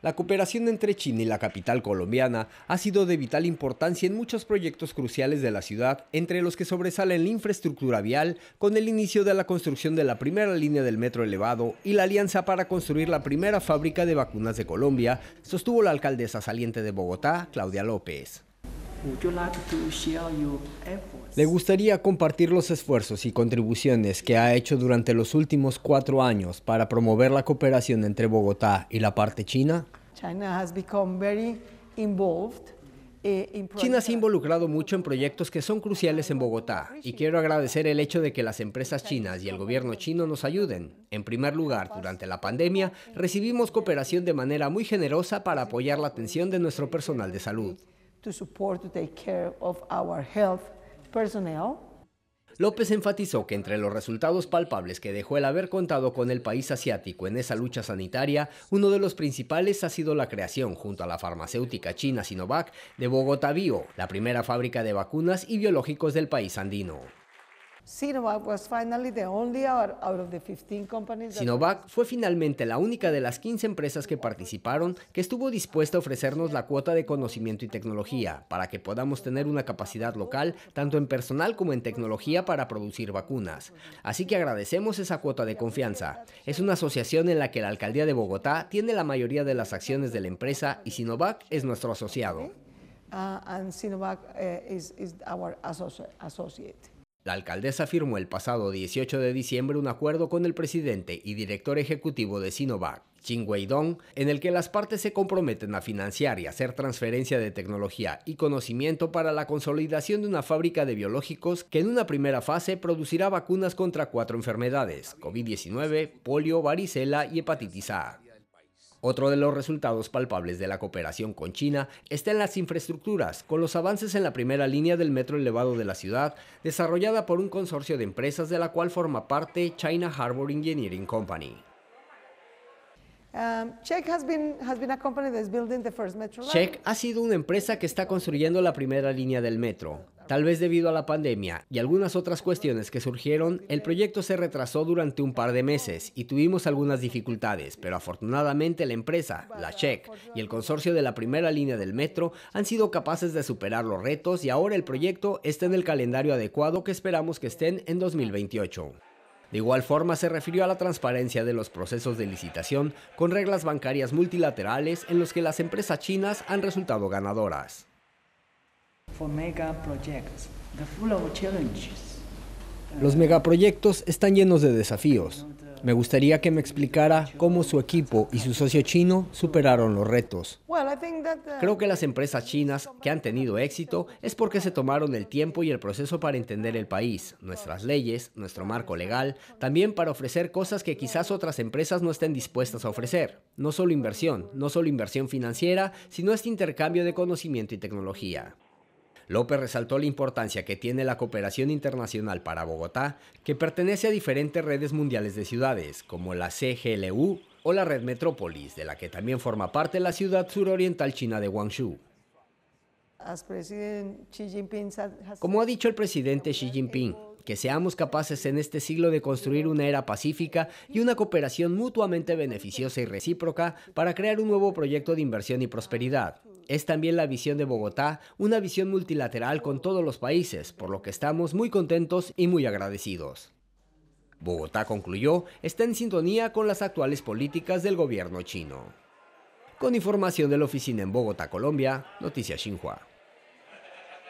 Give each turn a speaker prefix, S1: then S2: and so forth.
S1: La cooperación entre China y la capital colombiana ha sido de vital importancia en muchos proyectos cruciales de la ciudad, entre los que sobresalen la infraestructura vial, con el inicio de la construcción de la primera línea del metro elevado y la alianza para construir la primera fábrica de vacunas de Colombia, sostuvo la alcaldesa saliente de Bogotá, Claudia López. Le gustaría compartir los esfuerzos y contribuciones que ha hecho durante los últimos cuatro años para promover la cooperación entre Bogotá y la parte china. Eh, china se ha involucrado mucho en proyectos que son cruciales en Bogotá y quiero agradecer el hecho de que las empresas chinas y el gobierno chino nos ayuden. En primer lugar, durante la pandemia recibimos cooperación de manera muy generosa para apoyar la atención de nuestro personal de salud to support to take care of our health personnel. López enfatizó que entre los resultados palpables que dejó el haber contado con el país asiático en esa lucha sanitaria, uno de los principales ha sido la creación, junto a la farmacéutica china Sinovac, de Bogotá Bio, la primera fábrica de vacunas y biológicos del país andino. Sinovac fue finalmente la única de las 15 empresas que participaron que estuvo dispuesta a ofrecernos la cuota de conocimiento y tecnología para que podamos tener una capacidad local tanto en personal como en tecnología para producir vacunas. Así que agradecemos esa cuota de confianza. Es una asociación en la que la alcaldía de Bogotá tiene la mayoría de las acciones de la empresa y Sinovac es nuestro asociado. Uh, Sinovac uh, is associate. La alcaldesa firmó el pasado 18 de diciembre un acuerdo con el presidente y director ejecutivo de Sinovac, Ching Weidong, en el que las partes se comprometen a financiar y hacer transferencia de tecnología y conocimiento para la consolidación de una fábrica de biológicos que en una primera fase producirá vacunas contra cuatro enfermedades, COVID-19, polio, varicela y hepatitis A. Otro de los resultados palpables de la cooperación con China está en las infraestructuras, con los avances en la primera línea del metro elevado de la ciudad, desarrollada por un consorcio de empresas de la cual forma parte China Harbor Engineering Company. Check ha sido una empresa que está construyendo la primera línea del metro. Tal vez debido a la pandemia y algunas otras cuestiones que surgieron, el proyecto se retrasó durante un par de meses y tuvimos algunas dificultades, pero afortunadamente la empresa, la Check y el consorcio de la primera línea del metro han sido capaces de superar los retos y ahora el proyecto está en el calendario adecuado que esperamos que estén en 2028. De igual forma, se refirió a la transparencia de los procesos de licitación con reglas bancarias multilaterales en los que las empresas chinas han resultado ganadoras. Los megaproyectos están llenos de desafíos. Me gustaría que me explicara cómo su equipo y su socio chino superaron los retos. Uh, Creo que las empresas chinas que han tenido éxito es porque se tomaron el tiempo y el proceso para entender el país, nuestras leyes, nuestro marco legal, también para ofrecer cosas que quizás otras empresas no estén dispuestas a ofrecer. No solo inversión, no solo inversión financiera, sino este intercambio de conocimiento y tecnología. López resaltó la importancia que tiene la cooperación internacional para Bogotá, que pertenece a diferentes redes mundiales de ciudades, como la CGLU o la Red Metrópolis, de la que también forma parte la ciudad suroriental china de Guangzhou. Como ha dicho el presidente Xi Jinping, que seamos capaces en este siglo de construir una era pacífica y una cooperación mutuamente beneficiosa y recíproca para crear un nuevo proyecto de inversión y prosperidad es también la visión de Bogotá, una visión multilateral con todos los países, por lo que estamos muy contentos y muy agradecidos. Bogotá concluyó, está en sintonía con las actuales políticas del gobierno chino. Con información de la oficina en Bogotá, Colombia, Noticias Xinhua.